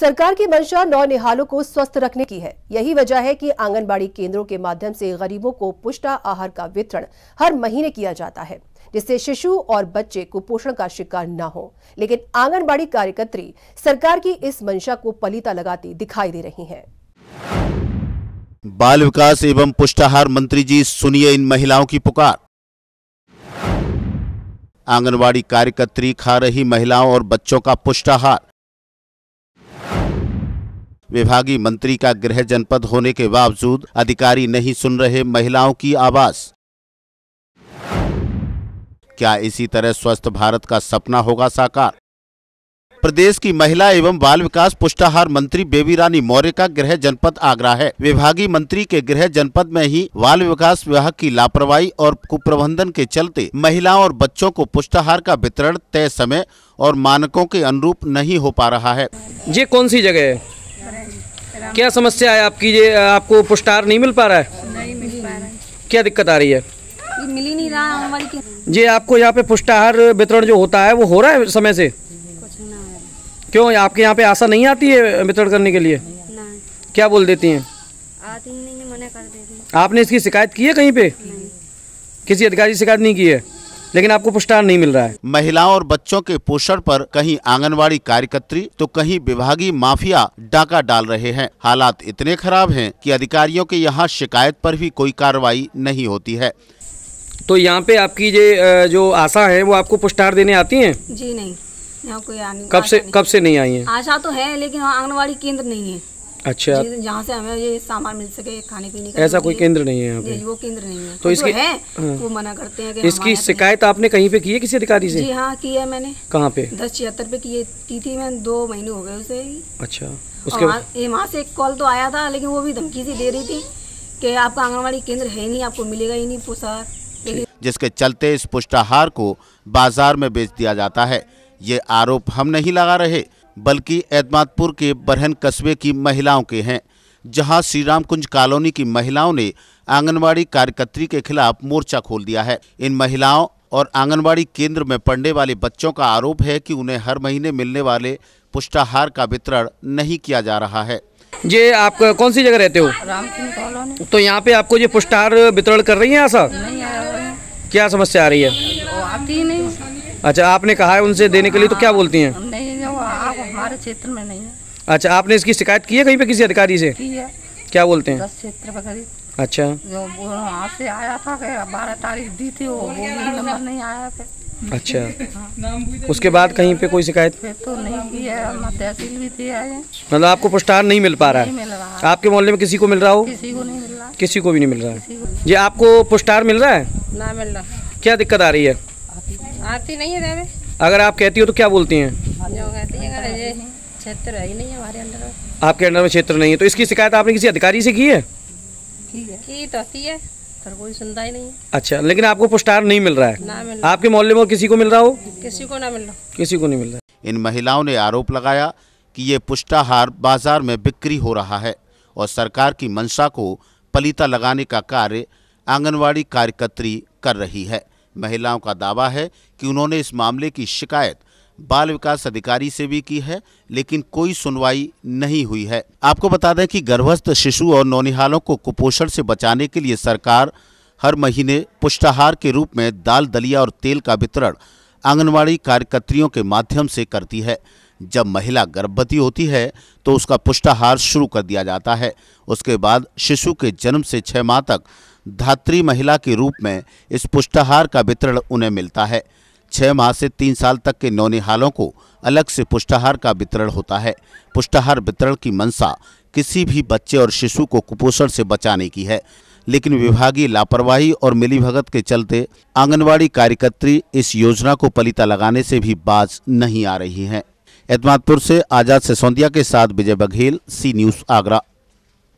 सरकार की मंशा नौ निहालों को स्वस्थ रखने की है यही वजह है कि आंगनबाड़ी केंद्रों के माध्यम से गरीबों को पुष्टा आहार का वितरण हर महीने किया जाता है जिससे शिशु और बच्चे कुपोषण का शिकार न हो लेकिन आंगनबाड़ी कार्यकर्त्री सरकार की इस मंशा को पलीता लगाती दिखाई दे रही है बाल विकास एवं पुष्टाहार मंत्री जी सुनिए इन महिलाओं की पुकार आंगनबाड़ी कार्यकर्त्री खा रही महिलाओं और बच्चों का पुष्टाहार विभागीय मंत्री का गृह जनपद होने के बावजूद अधिकारी नहीं सुन रहे महिलाओं की आवाज क्या इसी तरह स्वस्थ भारत का सपना होगा साकार प्रदेश की महिला एवं बाल विकास पुष्टाहार मंत्री बेबी रानी मौर्य का गृह जनपद आगरा है विभागीय मंत्री के गृह जनपद में ही बाल विकास विभाग की लापरवाही और कुप्रबंधन के चलते महिलाओं और बच्चों को पुष्टाहार का वितरण तय समय और मानकों के अनुरूप नहीं हो पा रहा है ये कौन सी जगह है क्या समस्या है आपकी ये आपको पुष्टार नहीं मिल पा रहा है नहीं मिल पा रहा है क्या दिक्कत आ रही है मिल ही नहीं रहा हमारी जी आपको यहाँ पे पुष्टाहार वितरण जो होता है वो हो रहा है समय से क्यों आपके यहाँ पे आशा नहीं आती है वितरण करने के लिए क्या बोल देती हैं आती नहीं मना कर देती आपने इसकी शिकायत की है कहीं पे किसी अधिकारी शिकायत नहीं की है लेकिन आपको पुरस्कार नहीं मिल रहा है महिलाओं और बच्चों के पोषण पर कहीं आंगनबाड़ी कार्यकर्त्री तो कहीं विभागीय माफिया डाका डाल रहे हैं हालात इतने खराब हैं कि अधिकारियों के यहाँ शिकायत पर भी कोई कार्रवाई नहीं होती है तो यहाँ पे आपकी ये जो आशा है वो आपको पुरस्कार देने आती है जी नहीं कब से कब से नहीं आई है आशा तो है लेकिन आंगनबाड़ी केंद्र नहीं है अच्छा जहाँ से हमें ये सामान मिल सके खाने पीने का ऐसा कोई केंद्र नहीं है यहाँ पे वो केंद्र नहीं है तो इसके है हाँ। वो मना करते हैं कि इसकी शिकायत आपने कहीं पे की है किसी अधिकारी से जी हाँ की है मैंने कहाँ पे दस छिहत्तर पे की की थी मैंने दो महीने हो गए उसे अच्छा उसके वहाँ से एक कॉल तो आया था लेकिन वो भी धमकी सी दे रही थी कि आपका आंगनबाड़ी केंद्र है नहीं आपको मिलेगा ही नहीं पोसार जिसके चलते इस पुष्टाहार को बाजार में बेच दिया जाता है ये आरोप हम नहीं लगा रहे बल्कि एतमादपुर के बरहन कस्बे की महिलाओं के हैं जहां श्री कुंज कॉलोनी की महिलाओं ने आंगनबाड़ी कार्यकर्त्री के खिलाफ मोर्चा खोल दिया है इन महिलाओं और आंगनबाड़ी केंद्र में पढ़ने वाले बच्चों का आरोप है कि उन्हें हर महीने मिलने वाले पुष्टाहार का वितरण नहीं किया जा रहा है ये आप कौन सी जगह रहते हो तो यहाँ पे आपको ये पुष्टाहार वितरण कर रही है आशा क्या समस्या आ रही है अच्छा आपने कहा है उनसे देने के लिए तो क्या बोलती हैं हमारे क्षेत्र में नहीं है अच्छा आपने इसकी शिकायत की है कहीं पे किसी अधिकारी से की है क्या बोलते हैं क्षेत्र अच्छा जो से आया था बारह तारीख दी थी वो नंबर नहीं आया फिर अच्छा हाँ। उसके बाद कहीं पे कोई शिकायत तो नहीं की है तहसील भी थी मतलब आपको पुरस्कार नहीं मिल पा रहा है मिल रहा। आपके मोहल्ले में किसी को मिल रहा हो किसी को नहीं मिल रहा किसी को भी नहीं मिल रहा है ये आपको पुरस्कार मिल रहा है ना मिल रहा क्या दिक्कत आ रही है आती नहीं है अगर आप कहती हो तो क्या बोलती हैं नहीं आपके अंडर में क्षेत्र नहीं है तो इसकी शिकायत आपने किसी अधिकारी से की है की तो है पर कोई सुनता ही नहीं अच्छा लेकिन आपको पुरस्कार नहीं मिल रहा है ना मिल आपके मोहल्ले में किसी को मिल रहा हो किसी को ना मिल रहा किसी को नहीं मिल रहा इन महिलाओं ने आरोप लगाया कि ये पुष्टाहार बाजार में बिक्री हो रहा है और सरकार की मंशा को पलीता लगाने का कार्य आंगनवाड़ी कार्यकर्त्री कर रही है महिलाओं का दावा है कि उन्होंने इस मामले की शिकायत बाल विकास अधिकारी से भी की है लेकिन कोई सुनवाई नहीं हुई है आपको बता दें कि गर्भस्थ शिशु और नौनिहालों को कुपोषण से बचाने के लिए सरकार हर महीने पुष्टाहार के रूप में दाल दलिया और तेल का वितरण आंगनवाड़ी कार्यकर्त्रियों के माध्यम से करती है जब महिला गर्भवती होती है तो उसका पुष्टाहार शुरू कर दिया जाता है उसके बाद शिशु के जन्म से छः माह तक धात्री महिला के रूप में इस पुष्टाहार का वितरण उन्हें मिलता है छः माह से तीन साल तक के नौनिहालों को अलग से पुष्टाहार का वितरण होता है पुष्टाहार वितरण की मंशा किसी भी बच्चे और शिशु को कुपोषण से बचाने की है लेकिन विभागीय लापरवाही और मिलीभगत के चलते आंगनबाड़ी कार्यकर्त्री इस योजना को पलिता लगाने से भी बाज नहीं आ रही हैं एतमादपुर से आजाद सिसोदिया के साथ विजय बघेल सी न्यूज़ आगरा